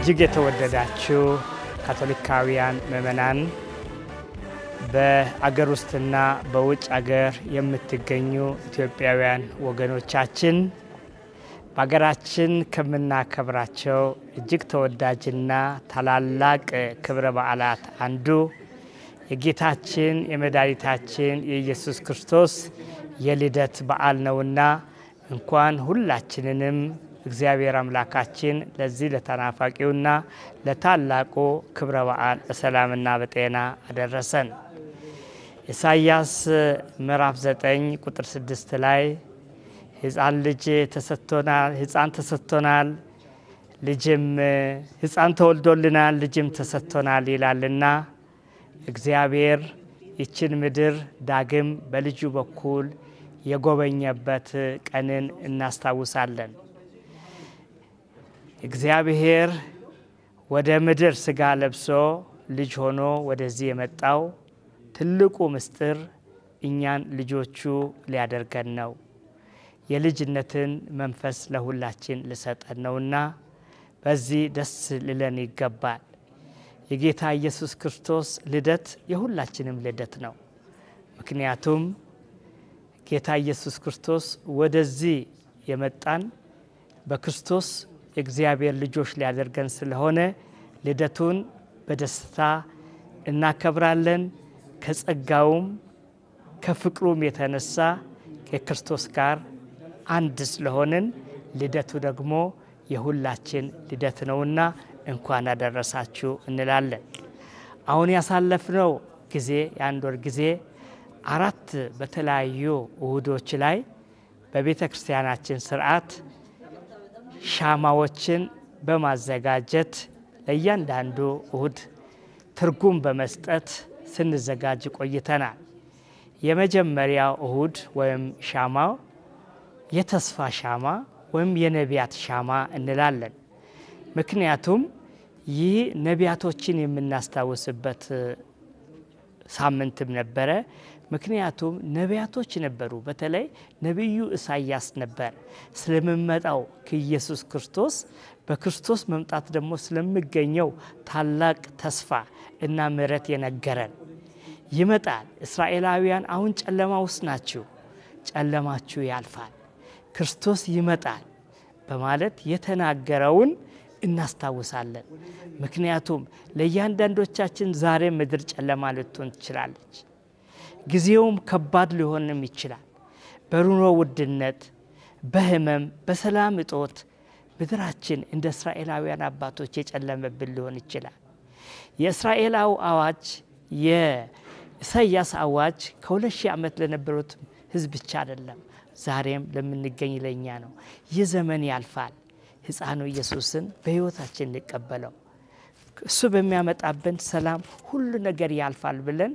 እጅግ የተወደዳችው ካቶሊካውያን ምእመናን በአገር ውስጥና በውጭ አገር የምትገኙ ኢትዮጵያውያን ወገኖቻችን በሀገራችን ከምናከብራቸው እጅግ ተወዳጅና ታላላቅ ክብረ በዓላት አንዱ የጌታችን የመድኃኒታችን የኢየሱስ ክርስቶስ የልደት በዓል ነውና እንኳን ሁላችንንም እግዚአብሔር አምላካችን ለዚህ ለተናፋቂውና ለታላቁ ክብረ በዓል በሰላምና በጤና አደረሰን። ኢሳይያስ ምዕራፍ 9 ቁጥር 6 ላይ ህፃን ልጅ ተሰጥቶናል፣ ህፃን ተሰጥቶናል፣ ልጅም ህፃን ተወልዶልናል፣ ልጅም ተሰጥቶናል ይላልና እግዚአብሔር ይችን ምድር ዳግም በልጁ በኩል የጎበኘበት ቀንን እናስታውሳለን። እግዚአብሔር ወደ ምድር ስጋ ለብሶ ልጅ ሆኖ ወደዚህ የመጣው ትልቁ ምስጢር እኛን ልጆቹ ሊያደርገን ነው። የልጅነትን መንፈስ ለሁላችን ልሰጠን ነውና በዚህ ደስ ልለን ይገባል። የጌታ ኢየሱስ ክርስቶስ ልደት የሁላችንም ልደት ነው። ምክንያቱም ጌታ ኢየሱስ ክርስቶስ ወደዚህ የመጣን በክርስቶስ የእግዚአብሔር ልጆች ሊያደርገን ስለሆነ ልደቱን በደስታ እናከብራለን። ከጸጋውም ከፍቅሩም የተነሳ ከክርስቶስ ጋር አንድ ስለሆንን ልደቱ ደግሞ የሁላችን ልደት ነውና እንኳን አደረሳችሁ እንላለን። አሁን ያሳለፍነው ጊዜ የአንድ ወር ጊዜ አራት በተለያዩ እሁዶች ላይ በቤተ ክርስቲያናችን ስርዓት ሻማዎችን በማዘጋጀት ለእያንዳንዱ እሁድ ትርጉም በመስጠት ስንዘጋጅ ቆይተናል። የመጀመሪያው እሁድ ወይም ሻማው የተስፋ ሻማ ወይም የነቢያት ሻማ እንላለን። ምክንያቱም ይህ ነቢያቶችን የምናስታውስበት ሳምንትም ነበረ። ምክንያቱም ነቢያቶች ነበሩ። በተለይ ነቢዩ ኢሳያስ ነበር ስለምመጣው ከኢየሱስ ክርስቶስ በክርስቶስ መምጣት ደግሞ ስለሚገኘው ታላቅ ተስፋ እና ምሕረት የነገረን ይመጣል። እስራኤላውያን አሁን ጨለማ ውስጥ ናችሁ፣ ጨለማችሁ ያልፋል፣ ክርስቶስ ይመጣል በማለት የተናገረውን እናስታውሳለን። ምክንያቱም ለእያንዳንዶቻችን ዛሬ ምድር ጨለማ ልትሆን ትችላለች። ጊዜውም ከባድ ሊሆንም ይችላል። በኑሮ ውድነት፣ በህመም፣ በሰላም እጦት ምድራችን እንደ እስራኤላውያን አባቶች የጨለመብን ሊሆን ይችላል። የእስራኤላው አዋጅ የኢሳያስ አዋጅ ከሁለት ሺህ ዓመት ለነበሩት ህዝብ ብቻ አይደለም፣ ዛሬም ለምንገኝ ለእኛ ነው። ይህ ዘመን ያልፋል። ህፃኑ ኢየሱስን በህይወታችን እንቀበለው። እሱ በሚያመጣብን ሰላም ሁሉ ነገር ያልፋል ብለን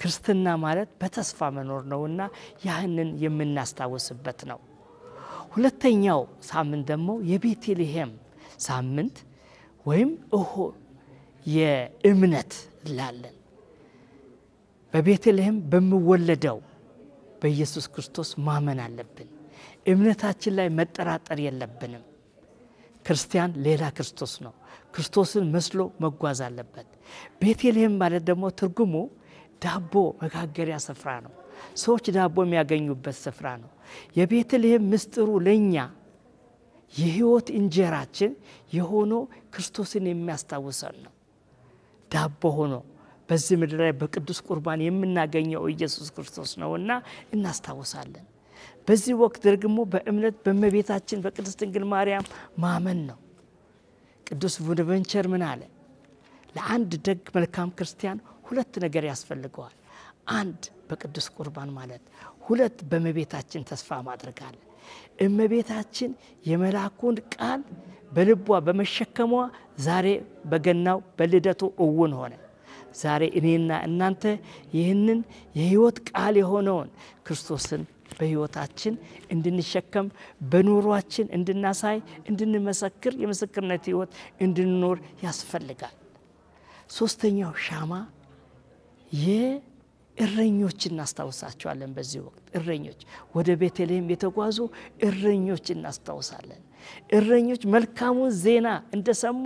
ክርስትና ማለት በተስፋ መኖር ነውና ያህንን የምናስታውስበት ነው። ሁለተኛው ሳምንት ደግሞ የቤተልሔም ሳምንት ወይም እሆ የእምነት እላለን። በቤተልሔም በሚወለደው በኢየሱስ ክርስቶስ ማመን አለብን። እምነታችን ላይ መጠራጠር የለብንም። ክርስቲያን ሌላ ክርስቶስ ነው። ክርስቶስን መስሎ መጓዝ አለበት። ቤተልሔም ማለት ደግሞ ትርጉሙ ዳቦ መጋገሪያ ስፍራ ነው። ሰዎች ዳቦ የሚያገኙበት ስፍራ ነው። የቤተልሔም ምስጢሩ ለእኛ የህይወት እንጀራችን የሆኖ ክርስቶስን የሚያስታውሰን ነው። ዳቦ ሆኖ በዚህ ምድር ላይ በቅዱስ ቁርባን የምናገኘው ኢየሱስ ክርስቶስ ነውና እናስታውሳለን። በዚህ ወቅት ደግሞ በእምነት በእመቤታችን በቅድስት ድንግል ማርያም ማመን ነው። ቅዱስ ቡድቨንቸር ምን አለ? ለአንድ ደግ መልካም ክርስቲያን ሁለት ነገር ያስፈልገዋል። አንድ በቅዱስ ቁርባን ማለት፣ ሁለት በእመቤታችን ተስፋ ማድረግ አለ። እመቤታችን የመላኩን ቃል በልቧ በመሸከሟ ዛሬ በገናው በልደቱ እውን ሆነ። ዛሬ እኔና እናንተ ይህንን የህይወት ቃል የሆነውን ክርስቶስን በህይወታችን እንድንሸከም በኑሯችን እንድናሳይ፣ እንድንመሰክር የምስክርነት ህይወት እንድንኖር ያስፈልጋል። ሶስተኛው ሻማ የእረኞች እናስታውሳቸዋለን። በዚህ ወቅት እረኞች ወደ ቤተልሔም የተጓዙ እረኞች እናስታውሳለን። እረኞች መልካሙን ዜና እንደሰሙ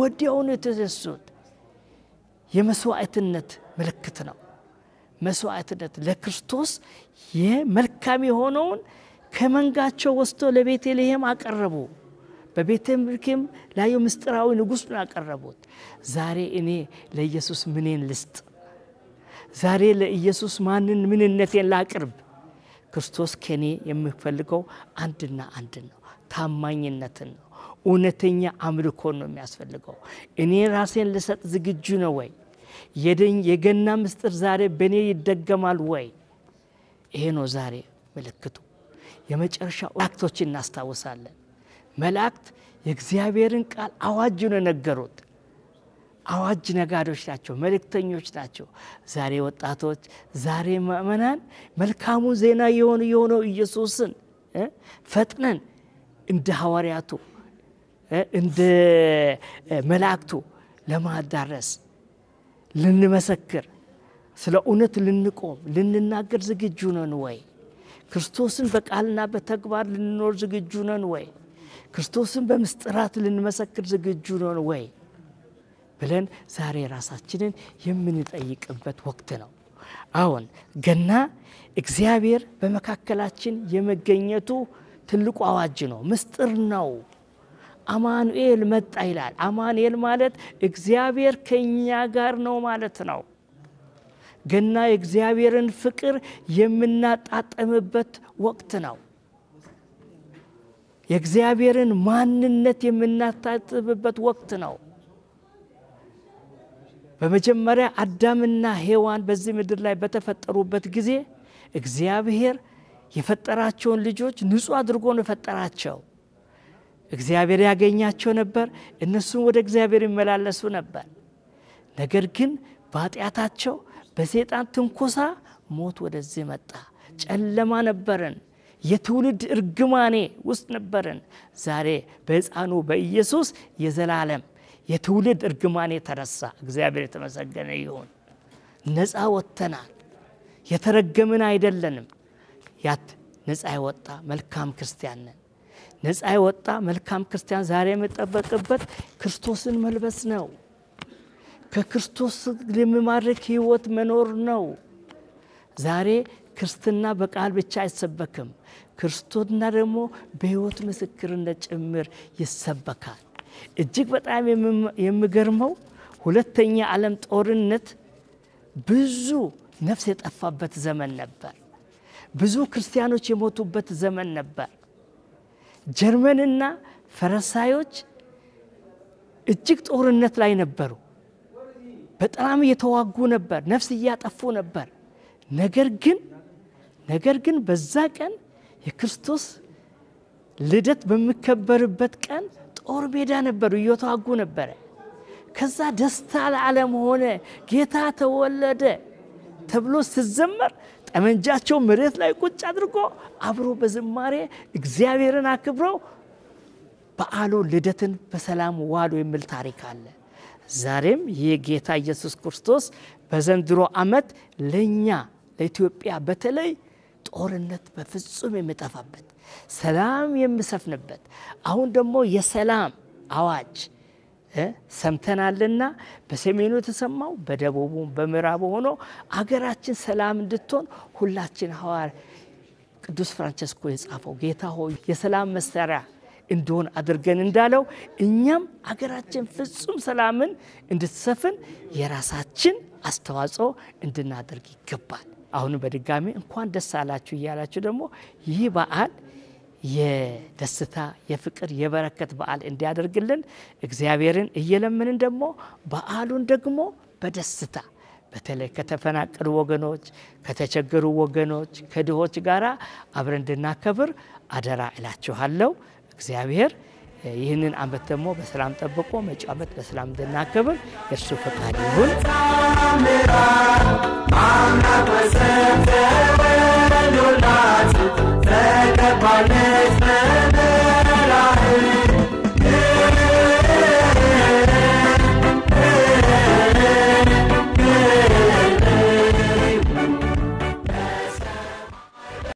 ወዲያውኑ የተደሱት የመስዋዕትነት ምልክት ነው። መስዋዕትነት ለክርስቶስ የመልካም የሆነውን ከመንጋቸው ወስዶ ለቤተልሔም አቀረቡ። በቤተልሔም ላይ ምስጢራዊ ንጉሥ ነው ያቀረቡት። ዛሬ እኔ ለኢየሱስ ምኔን ልስጥ? ዛሬ ለኢየሱስ ማንን ምንነቴን ላቅርብ? ክርስቶስ ከኔ የምፈልገው አንድና አንድ ነው፣ ታማኝነትን ነው። እውነተኛ አምልኮ ነው የሚያስፈልገው። እኔ ራሴን ልሰጥ ዝግጁ ነው ወይ? የገና ምስጢር ዛሬ በእኔ ይደገማል ወይ? ይሄ ነው ዛሬ ምልክቱ። የመጨረሻ መላእክቶች እናስታውሳለን። መላእክት የእግዚአብሔርን ቃል አዋጅ ነው የነገሩት። አዋጅ ነጋዶች ናቸው፣ መልእክተኞች ናቸው። ዛሬ ወጣቶች፣ ዛሬ ምእመናን መልካሙ ዜና የሆኑ የሆነው ኢየሱስን ፈጥነን እንደ ሐዋርያቱ እንደ መላእክቱ ለማዳረስ ልንመሰክር፣ ስለ እውነት ልንቆም፣ ልንናገር ዝግጁ ነን ወይ? ክርስቶስን በቃልና በተግባር ልንኖር ዝግጁ ነን ወይ? ክርስቶስን በምስጢራት ልንመሰክር ዝግጁ ነን ወይ? ብለን ዛሬ ራሳችንን የምንጠይቅበት ወቅት ነው። አሁን ገና እግዚአብሔር በመካከላችን የመገኘቱ ትልቁ አዋጅ ነው፣ ምስጢር ነው። አማኑኤል መጣ ይላል። አማኑኤል ማለት እግዚአብሔር ከእኛ ጋር ነው ማለት ነው። ገና የእግዚአብሔርን ፍቅር የምናጣጠምበት ወቅት ነው። የእግዚአብሔርን ማንነት የምናጣጥምበት ወቅት ነው። በመጀመሪያ አዳምና ሔዋን በዚህ ምድር ላይ በተፈጠሩበት ጊዜ እግዚአብሔር የፈጠራቸውን ልጆች ንጹሕ አድርጎ ነው የፈጠራቸው። እግዚአብሔር ያገኛቸው ነበር፣ እነሱም ወደ እግዚአብሔር ይመላለሱ ነበር። ነገር ግን በኃጢአታቸው በሴጣን ትንኮሳ ሞት ወደዚህ መጣ። ጨለማ ነበርን፣ የትውልድ እርግማኔ ውስጥ ነበርን። ዛሬ በሕፃኑ በኢየሱስ የዘላለም የትውልድ እርግማን የተነሳ እግዚአብሔር የተመሰገነ ይሁን። ነፃ ወጥተናል። የተረገምን አይደለንም። ያት ነፃ የወጣ መልካም ክርስቲያን ነን። ነፃ የወጣ መልካም ክርስቲያን ዛሬ የምጠበቅበት ክርስቶስን መልበስ ነው። ከክርስቶስ የሚማርክ ህይወት መኖር ነው። ዛሬ ክርስትና በቃል ብቻ አይሰበክም። ክርስቶስና ደግሞ በህይወት ምስክርነት ጭምር ይሰበካል። እጅግ በጣም የሚገርመው ሁለተኛ ዓለም ጦርነት ብዙ ነፍስ የጠፋበት ዘመን ነበር። ብዙ ክርስቲያኖች የሞቱበት ዘመን ነበር። ጀርመንና ፈረንሳዮች እጅግ ጦርነት ላይ ነበሩ። በጣም እየተዋጉ ነበር፣ ነፍስ እያጠፉ ነበር። ነገር ግን ነገር ግን በዛ ቀን የክርስቶስ ልደት በሚከበርበት ቀን ጦር ሜዳ ነበሩ፣ እየተዋጉ ነበረ። ከዛ ደስታ ለዓለም ሆነ፣ ጌታ ተወለደ ተብሎ ስዘመር ጠመንጃቸው መሬት ላይ ቁጭ አድርጎ አብሮ በዝማሬ እግዚአብሔርን አክብረው በዓሉ ልደትን በሰላም ዋሉ የሚል ታሪክ አለ። ዛሬም ይህ ጌታ ኢየሱስ ክርስቶስ በዘንድሮ ዓመት ለእኛ ለኢትዮጵያ በተለይ ጦርነት በፍጹም የሚጠፋበት ሰላም የሚሰፍንበት አሁን ደግሞ የሰላም አዋጅ ሰምተናልና በሰሜኑ የተሰማው በደቡቡ በምዕራቡ ሆኖ አገራችን ሰላም እንድትሆን ሁላችን ሐዋር ቅዱስ ፍራንቸስኮ የጻፈው ጌታ ሆይ የሰላም መሳሪያ እንዲሆን አድርገን እንዳለው እኛም አገራችን ፍጹም ሰላምን እንድትሰፍን የራሳችን አስተዋጽኦ እንድናደርግ ይገባል። አሁን በድጋሚ እንኳን ደስ አላችሁ እያላችሁ ደግሞ ይህ በዓል የደስታ የፍቅር የበረከት በዓል እንዲያደርግልን እግዚአብሔርን እየለምንን ደግሞ በዓሉን ደግሞ በደስታ በተለይ ከተፈናቀሉ ወገኖች፣ ከተቸገሩ ወገኖች፣ ከድሆች ጋር አብረን እንድናከብር አደራ እላችኋለሁ። እግዚአብሔር ይህንን ዓመት ደግሞ በሰላም ጠብቆ መጪው ዓመት በሰላም እንድናከብር የእርሱ ፈቃድ ይሁን።